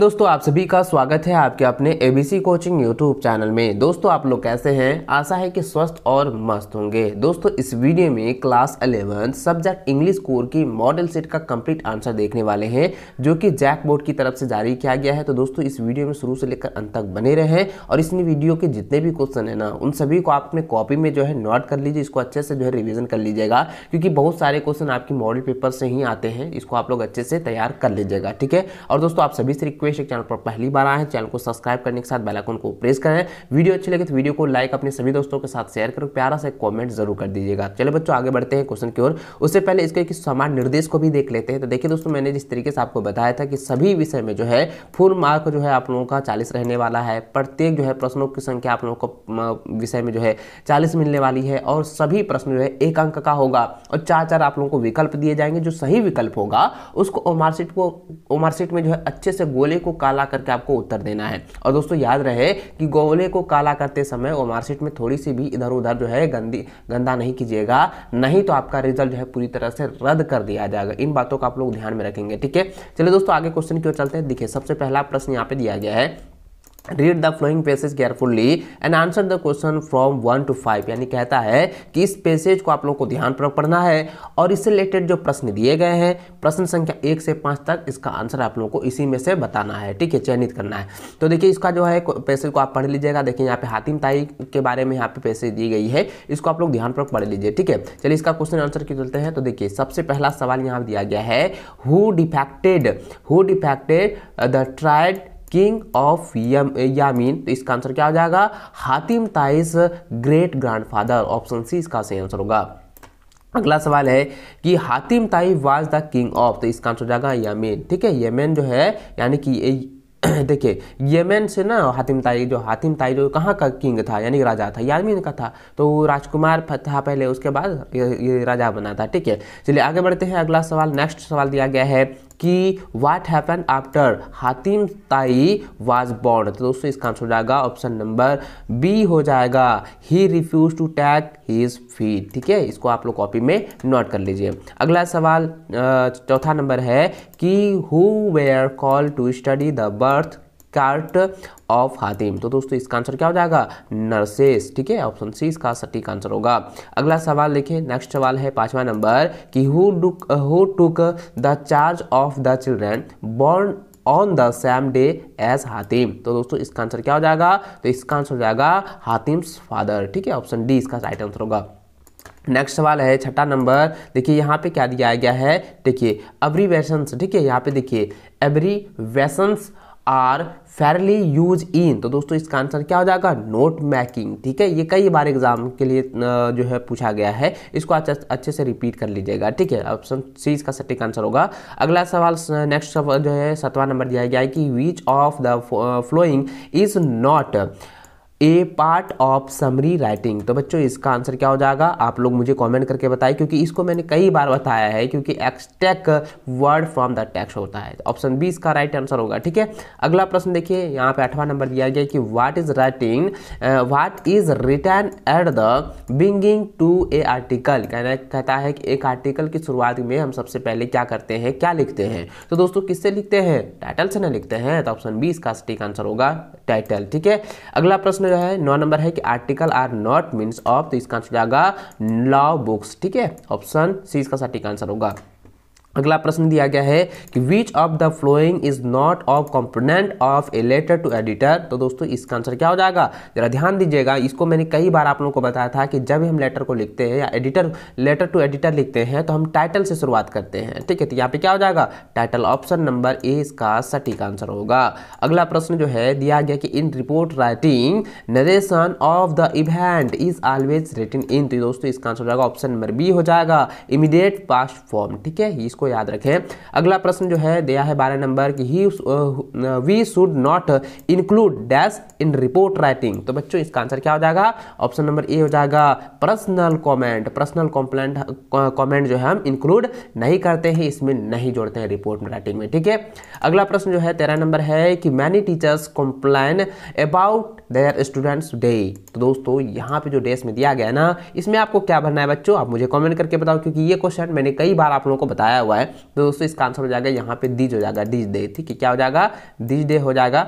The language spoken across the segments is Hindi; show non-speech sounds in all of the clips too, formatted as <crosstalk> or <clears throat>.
दोस्तों आप सभी का स्वागत है आपके अपने एबीसी कोचिंग यूट्यूब चैनल में दोस्तों आप लोग कैसे हैं आशा है कि स्वस्थ और मस्त होंगे दोस्तों इस वीडियो में क्लास 11 सब्जेक्ट इंग्लिश कोर की मॉडल सेट का कंप्लीट आंसर देखने वाले हैं जो कि जैक बोर्ड की तरफ से जारी किया गया है तो दोस्तों इस वीडियो में शुरू से लेकर अंत तक बने रहें और इस वीडियो के जितने भी क्वेश्चन है ना उन सभी को आप अपने कॉपी में जो है नोट कर लीजिए इसको अच्छे से जो है रिविजन कर लीजिएगा क्योंकि बहुत सारे क्वेश्चन आपकी मॉडल पेपर से ही आते हैं इसको आप लोग अच्छे से तैयार कर लीजिएगा ठीक है और दोस्तों आप सभी से रिक्वेस्ट रिक्वेस्ट है चैनल पर पहली बार आए हैं चैनल को सब्सक्राइब करने के साथ बेलाइकन को प्रेस करें वीडियो अच्छी लगे तो वीडियो को लाइक अपने सभी दोस्तों के साथ शेयर करो प्यारा से कॉमेंट जरूर कर दीजिएगा चलो बच्चों आगे बढ़ते हैं क्वेश्चन की ओर उससे पहले इसके एक समान निर्देश को भी देख लेते हैं तो देखिए दोस्तों मैंने जिस तरीके से आपको बताया था कि सभी विषय में जो है फुल मार्क जो है आप लोगों का चालीस रहने वाला है प्रत्येक जो है प्रश्नों की संख्या आप लोगों को विषय में जो है चालीस मिलने वाली है और सभी प्रश्न जो है एक अंक का होगा और चार चार आप लोगों को विकल्प दिए जाएंगे जो सही विकल्प होगा उसको ओमारशीट को ओमारशीट में जो है अच्छे से गोले गोले को काला करके आपको उत्तर देना है और दोस्तों याद रहे कि गोले को काला करते समय वो मार्कशीट में थोड़ी सी भी इधर उधर जो है गंदी गंदा नहीं कीजिएगा नहीं तो आपका रिजल्ट जो है पूरी तरह से रद्द कर दिया जाएगा इन बातों का आप लोग ध्यान में रखेंगे ठीक है चलिए दोस्तों आगे क्वेश्चन की ओर चलते हैं देखिए सबसे पहला प्रश्न यहाँ पे दिया गया है read the following passage carefully and answer the question from one to five यानी कहता है कि इस पैसेज को आप लोगों को ध्यानपूर्वक पढ़ना है और इससे रिलेटेड जो प्रश्न दिए गए हैं प्रश्न संख्या एक से पाँच तक इसका आंसर आप लोगों को इसी में से बताना है ठीक है चयनित करना है तो देखिए इसका जो है पैसेज को आप पढ़ लीजिएगा देखिए यहाँ पे हातिम ताई के बारे में यहाँ पे पैसेज दी गई है इसको आप लोग ध्यानपूर्वक पढ़ लीजिए ठीक है चलिए इसका क्वेश्चन आंसर क्यों चलते हैं तो देखिए सबसे पहला सवाल यहाँ दिया गया है who defected who defected the tried king of Yamin तो इसका आंसर क्या हो जाएगा Hatim Tai's great grandfather option C इसका सही आंसर होगा अगला सवाल है कि हातिम ताई वाज द किंग ऑफ तो इसका आंसर हो जाएगा यामीन ठीक है यमेन जो है यानी कि <clears throat> देखिए यमेन से ना हातिम ताई जो हातिम ताई जो कहाँ का किंग था यानी राजा था यामीन का था तो राजकुमार था पहले उसके बाद ये, ये राजा बना था ठीक है चलिए आगे बढ़ते हैं अगला सवाल नेक्स्ट सवाल दिया गया है कि व्हाट हैपन आफ्टर हातिम ताई वाज बॉन्ड तो दोस्तों इसका आंसर हो जाएगा ऑप्शन नंबर बी हो जाएगा he refused to take his feet ठीक है इसको आप लोग कॉपी में नोट कर लीजिए अगला सवाल चौथा नंबर है कि who were called to study the birth chart of Hatim तो दोस्तों इसका आंसर क्या हो जाएगा नर्सेस ठीक है ऑप्शन सी इसका सटीक आंसर होगा अगला सवाल देखिए नेक्स्ट सवाल है पांचवा नंबर कि who took the charge of the children born on the same day as Hatim तो दोस्तों इसका आंसर क्या हो जाएगा तो इसका आंसर हो जाएगा हातिम्स फादर ठीक है ऑप्शन डी इसका राइट आंसर होगा नेक्स्ट सवाल है छठा नंबर देखिए यहाँ पे क्या दिया गया है देखिए एब्रीवेशंस ठीक है यहाँ पे देखिए abbreviations are fairly used in तो दोस्तों इसका आंसर क्या हो जाएगा नोट मैकिंग ठीक है ये कई बार एग्जाम के लिए जो है पूछा गया है इसको अच्छे अच्छे से रिपीट कर लीजिएगा ठीक है ऑप्शन सी इसका सटीक आंसर होगा अगला सवाल नेक्स्ट सवाल जो है सतवा नंबर दिया गया है कि which of the following is not a part of summary writing तो बच्चों इसका आंसर क्या हो जाएगा आप लोग मुझे कमेंट करके बताएं क्योंकि इसको मैंने कई बार बताया है क्योंकि exact word from the text होता है ऑप्शन बी इसका राइट आंसर होगा ठीक है अगला प्रश्न देखिए यहाँ पे आठवां नंबर दिया गया कि what is writing what is written at the beginning to a article कहना कहता है कि एक आर्टिकल की शुरुआत में हम सबसे पहले क्या करते हैं क्या लिखते हैं तो दोस्तों किससे लिखते हैं टाइटल से ना लिखते हैं तो ऑप्शन बी इसका सटीक आंसर होगा टाइटल ठीक है अगला प्रश्न इसमें जो है नौ नंबर है कि article are not means of तो इसका आंसर जाएगा लॉ बुक्स ठीक है ऑप्शन सी इसका सटीक आंसर होगा अगला प्रश्न दिया गया है कि which of the following is not of component of a letter to editor तो दोस्तों इसका आंसर क्या हो जाएगा जरा ध्यान दीजिएगा इसको मैंने कई बार आप लोगों को बताया था कि जब हम लेटर को लिखते हैं या एडिटर लेटर टू एडिटर लिखते हैं तो हम टाइटल से शुरुआत करते हैं ठीक है तो यहाँ पे क्या हो जाएगा टाइटल ऑप्शन नंबर ए इसका सटीक आंसर होगा अगला प्रश्न जो है दिया गया कि in report writing narration of the event is always written in तो दोस्तों इसका आंसर हो जाएगा ऑप्शन नंबर बी हो जाएगा इमीडिएट पास्ट फॉर्म ठीक है इसको इसको याद रखें अगला प्रश्न जो है दिया है बारह नंबर कि he we should not include dash in report writing तो बच्चों इसका आंसर क्या हो जाएगा ऑप्शन नंबर ए हो जाएगा personal comment personal complaint comment जो है हम इंक्लूड नहीं करते हैं इसमें नहीं जोड़ते हैं रिपोर्ट राइटिंग में ठीक है अगला प्रश्न जो है तेरह नंबर है कि many teachers complain about their students day तो दोस्तों यहाँ पे जो डेस में दिया गया ना इसमें आपको क्या भरना है बच्चों आप मुझे कमेंट करके बताओ क्योंकि ये क्वेश्चन मैंने कई बार आप लोगों को बताया हुआ हुआ है तो दोस्तों इसका आंसर हो जाएगा यहाँ पे दीज हो जाएगा दीज डे ठीक है क्या हो जाएगा दीज डे हो जाएगा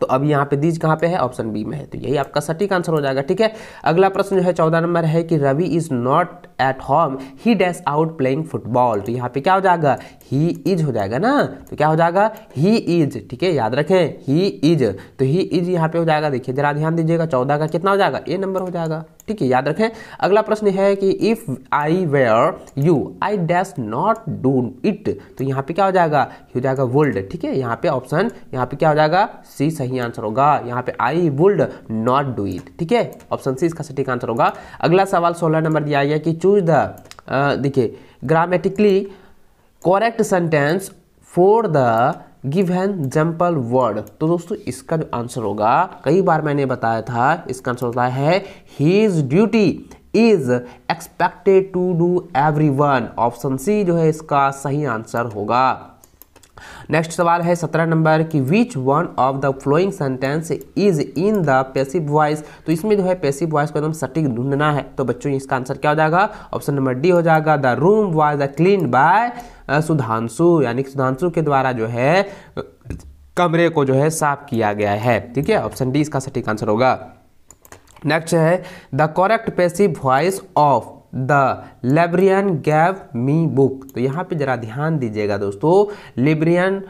तो अब यहाँ पे दीज कहाँ पे है ऑप्शन बी में है तो यही आपका सटीक आंसर हो जाएगा ठीक है अगला प्रश्न जो है चौदह नंबर है कि Ravi is not at home he dash out playing football तो यहाँ पे क्या हो जाएगा ही इज हो जाएगा ना तो क्या हो जाएगा ही इज ठीक है याद रखें ही इज तो ही इज यहाँ पे हो जाएगा देखिए जरा ध्यान दीजिएगा चौदह का कितना हो जाएगा ए नंबर हो जाएगा ठीक है याद रखें अगला प्रश्न है कि if I were you I dash not do it तो यहाँ पे क्या हो जाएगा हो जाएगा वुल्ड ठीक है यहाँ पे ऑप्शन यहाँ पे क्या हो जाएगा सी सही आंसर होगा यहाँ पे I would not do it ठीक है ऑप्शन सी इसका सटीक आंसर होगा अगला सवाल सोलह नंबर दिया गया कि चूज द देखिए grammatically correct sentence for the give an example word तो दोस्तों इसका जो आंसर होगा कई बार मैंने बताया था इसका आंसर होता है his duty is expected to do every one option C जो है इसका सही आंसर होगा नेक्स्ट सवाल है सत्रह नंबर की which one of the following sentence is in the passive voice तो इसमें जो है पैसिव वॉइस को एकदम सटीक ढूंढना है तो बच्चों इसका आंसर क्या हो जाएगा ऑप्शन नंबर डी हो जाएगा the room was the clean by Sudhanshu यानी सुधांशु के द्वारा जो है कमरे को जो है साफ किया गया है ठीक है ऑप्शन डी इसका सटीक आंसर होगा नेक्स्ट है the correct passive voice of the librarian gave me book तो यहाँ पे जरा ध्यान दीजिएगा दोस्तों लेब्रियन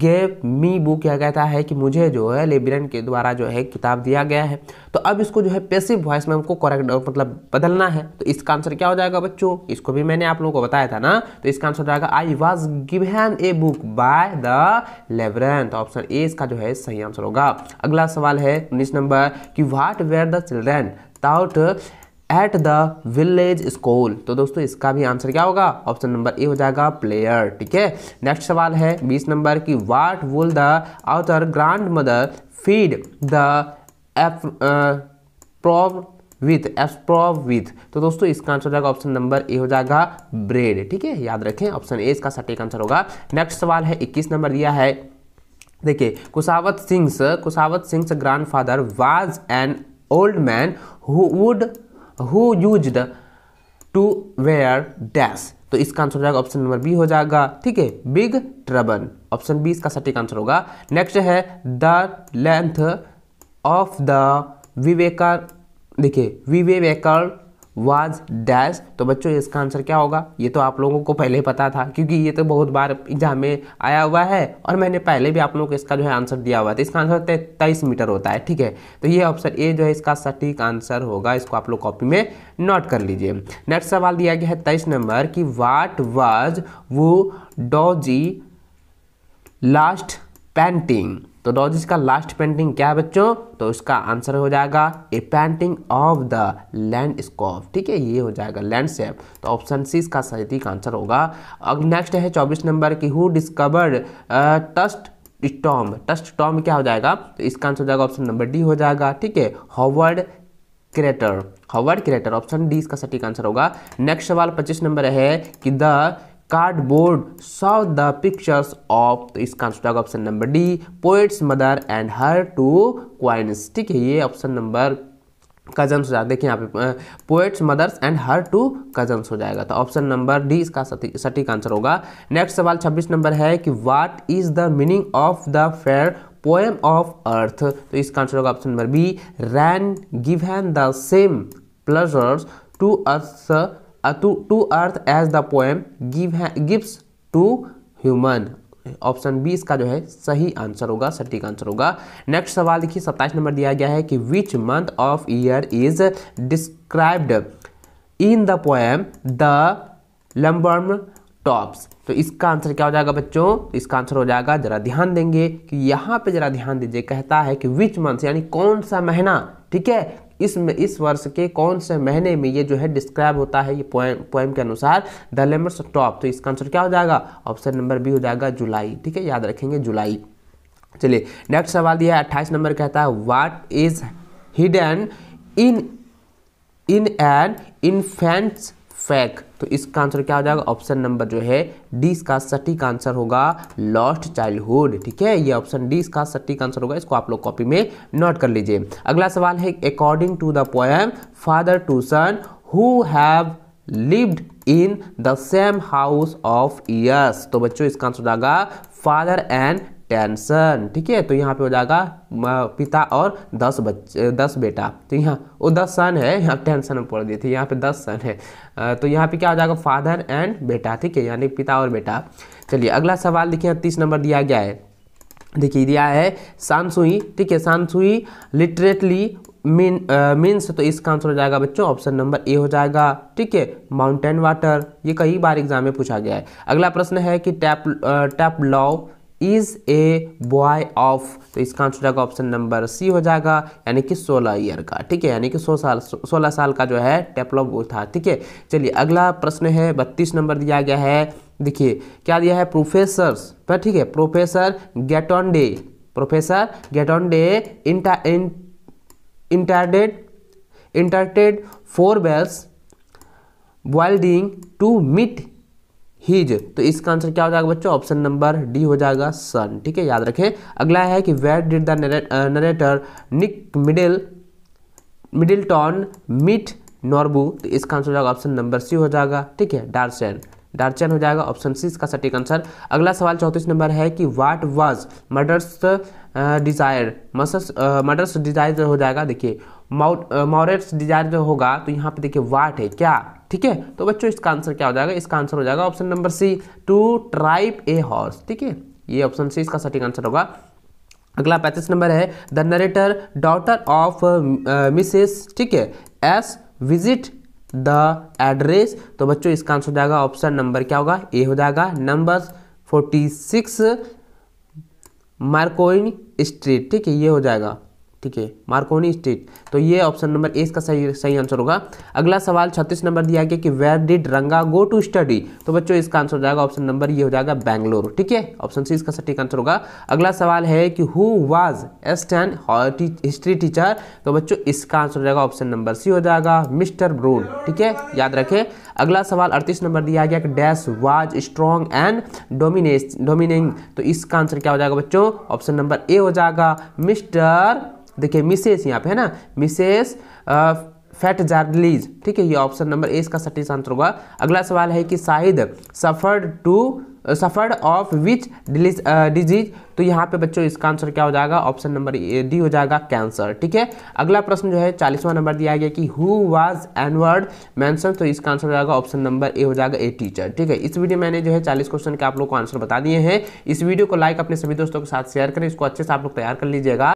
गेव मी बुक क्या कहता है कि मुझे जो है लेबरन के द्वारा जो है किताब दिया गया है तो अब इसको जो है पेसिव वॉइस में हमको करेक्ट मतलब बदलना है तो इसका आंसर क्या हो जाएगा बच्चों इसको भी मैंने आप लोगों को बताया था ना तो इसका आंसर हो जाएगा I was given a book by the librarian तो ऑप्शन ए इसका जो है सही आंसर होगा अगला सवाल है उन्नीस नंबर कि what were the children taught at the village school तो दोस्तों इसका भी आंसर क्या होगा ऑप्शन नंबर ए हो जाएगा प्लेयर ठीक है नेक्स्ट सवाल है बीस नंबर की what will the author's grandmother feed the प्रॉब विथ एप्सप्रॉव विथ तो दोस्तों इसका आंसर हो जाएगा ऑप्शन नंबर ए हो जाएगा ब्रेड ठीक है याद रखें ऑप्शन ए इसका सटीक आंसर होगा नेक्स्ट सवाल है इक्कीस नंबर दिया है देखिए Khushwant Singh Khushwant Singh grandfather was an old man who would who used to wear dash तो इसका आंसर हो जाएगा ऑप्शन नंबर बी हो जाएगा ठीक है बिग ट्रबन ऑप्शन बी इसका सटीक आंसर होगा नेक्स्ट है द लेंथ ऑफ द विवेकर देखिए विवेकर वाज डैश तो बच्चों इसका आंसर क्या होगा ये तो आप लोगों को पहले ही पता था क्योंकि ये तो बहुत बार एग्जाम में आया हुआ है और मैंने पहले भी आप लोगों को इसका जो है आंसर दिया हुआ था इसका आंसर तेईस मीटर होता है ठीक है तो ये ऑप्शन ए जो है इसका सटीक आंसर होगा इसको आप लोग कॉपी में नोट कर लीजिए नेक्स्ट सवाल दिया गया है तेईस नंबर कि वाट वाज वो डॉजी लास्ट पेंटिंग तो डॉजिस का लास्ट पेंटिंग क्या है बच्चों तो इसका आंसर हो जाएगा a painting of the land ठीक है ये हो जाएगा लैंडस्केप तो ऑप्शन सी इसका सटीक आंसर होगा अब नेक्स्ट है चौबीस नंबर की who discovered Tut's tomb Tut's tomb क्या हो जाएगा तो इसका आंसर हो जाएगा ऑप्शन नंबर डी हो जाएगा ठीक है Howard Carter Howard Carter option D इसका सटीक आंसर होगा नेक्स्ट सवाल पच्चीस नंबर है कि the cardboard saw the pictures of तो इसका आंसर होगा option number D poet's mother and her two cousins ठीक है ये ऑप्शन नंबर कजन्स हो जाएगा देखिए यहाँ पे poet's mothers and her two cousins हो जाएगा तो ऑप्शन नंबर डी इसका सटीक आंसर होगा नेक्स्ट सवाल 26 नंबर है कि what is the meaning of the fair poem of earth तो इसका आंसर होगा option number B rain give हैन the same pleasures to earth to to earth as the poem give gives to human option B इसका जो है सही आंसर होगा सटीक आंसर होगा नेक्स्ट सवाल देखिए सत्ताईस नंबर दिया गया है कि which month of year is described in the poem the laburnum tops तो इसका आंसर क्या हो जाएगा बच्चों इसका आंसर हो जाएगा जरा ध्यान देंगे कि यहाँ पे जरा ध्यान दीजिए कहता है कि विच मंथ यानी कौन सा महीना ठीक है इस इस वर्ष के कौन से महीने में ये जो है डिस्क्राइब होता है ये पोएम पोएम के अनुसार द लेमर्स टॉप तो इसका आंसर क्या हो जाएगा ऑप्शन नंबर बी हो जाएगा जुलाई ठीक है याद रखेंगे जुलाई चलिए नेक्स्ट सवाल दिया है अट्ठाईस नंबर कहता है what is hidden in in an infants face तो इसका आंसर क्या हो जाएगा ऑप्शन नंबर जो है डी इसका सटीक आंसर होगा लॉस्ट चाइल्डहुड ठीक है ये ऑप्शन डी इसका सटीक आंसर होगा इसको आप लोग कॉपी में नोट कर लीजिए अगला सवाल है according to the poem father to son who have lived in the same house of years तो बच्चों इसका आंसर हो जाएगा फादर एंड टेंशन ठीक है तो यहाँ पे हो जाएगा पिता और दस बच्चे दस बेटा तो यहाँ वो दस सन है यहाँ टेंशन में पढ़ दिए थे यहाँ पे दस सन है तो यहाँ पे क्या हो जाएगा फादर एंड बेटा ठीक है यानी पिता और बेटा चलिए अगला सवाल देखिए यहाँ तीस नंबर दिया गया है देखिए दिया है सानसुई ठीक है सानसुई लिटरेटली मीन मीन्स तो इसका आंसर हो जाएगा बच्चों ऑप्शन नंबर ए हो जाएगा ठीक है माउंटेन वाटर ये कई बार एग्जाम में पूछा गया है अगला प्रश्न है कि tap tap law is a boy of तो इसका आंसर जाएगा ऑप्शन नंबर सी हो जाएगा यानी कि 16 ईयर का ठीक है यानी कि 16 साल 16 साल का जो है टेपलॉप वो था ठीक है चलिए अगला प्रश्न है बत्तीस नंबर दिया गया है देखिए क्या दिया है प्रोफेसर पर ठीक है professor Gaitonde professor Gaitonde intended intended for bells wilding to meet his तो इसका आंसर क्या हो जाएगा बच्चों ऑप्शन नंबर डी हो जाएगा सन ठीक है याद रखें अगला है कि what did the narrator nick middle Middleton meet Norbu तो इसका आंसर हो जाएगा ऑप्शन नंबर सी हो जाएगा ठीक है डार्सन डार्चन हो जाएगा ऑप्शन सी इसका सटीक आंसर अगला सवाल चौंतीस नंबर है कि what was murders desire Mrs murders desire हो जाएगा देखिए मॉरेट्स डिजायर जो होगा तो यहाँ पे देखिए वाट है क्या ठीक है तो बच्चों इसका आंसर क्या हो जाएगा इसका आंसर हो जाएगा option number C to tripe a horse ठीक है ये ऑप्शन सी इसका सटीक आंसर होगा अगला पैंतीस नंबर है the narrator daughter of Mrs ठीक है एस विजिट द एड्रेस तो बच्चों इसका आंसर हो जाएगा ऑप्शन नंबर क्या होगा ए हो जाएगा number forty six Marcoin street ठीक है ये हो जाएगा ठीक है मार्कोनी स्ट्रीट तो ये ऑप्शन नंबर ए इसका सही सही आंसर होगा अगला सवाल छत्तीस नंबर दिया गया कि वेर डिड रंगा गो टू स्टडी तो बच्चों इसका आंसर हो जाएगा ऑप्शन नंबर ये हो जाएगा बैंगलोर ठीक है ऑप्शन सी इसका सटीक आंसर होगा अगला सवाल है कि who was ten history teacher तो बच्चों इसका आंसर हो जाएगा ऑप्शन नंबर सी हो जाएगा मिस्टर ब्रून ठीक है याद रखें अगला सवाल अड़तीस नंबर दिया गया कि dash was strong and dominance domineering तो इसका आंसर क्या हो जाएगा बच्चों ऑप्शन नंबर ए हो जाएगा मिस्टर देखिए मिसेस यहाँ पे है ना मिसेस फैट जार्डलीज ठीक है ये ऑप्शन नंबर ए इसका सटीक आंसर होगा अगला सवाल है कि Shahid suffered to suffered of which disease तो यहाँ पे बच्चों इसका आंसर क्या हो जाएगा ऑप्शन नंबर डी हो जाएगा कैंसर ठीक है अगला प्रश्न जो है चालीसवां नंबर दिया गया कि हु वाज एनवर्ड मैंसन तो इसका आंसर हो जाएगा ऑप्शन नंबर ए हो जाएगा ए टीचर ठीक है इस वीडियो मैंने जो है चालीस क्वेश्चन के आप लोग को आंसर बता दिए हैं इस वीडियो को लाइक अपने सभी दोस्तों के साथ शेयर करें इसको अच्छे से आप लोग तैयार कर लीजिएगा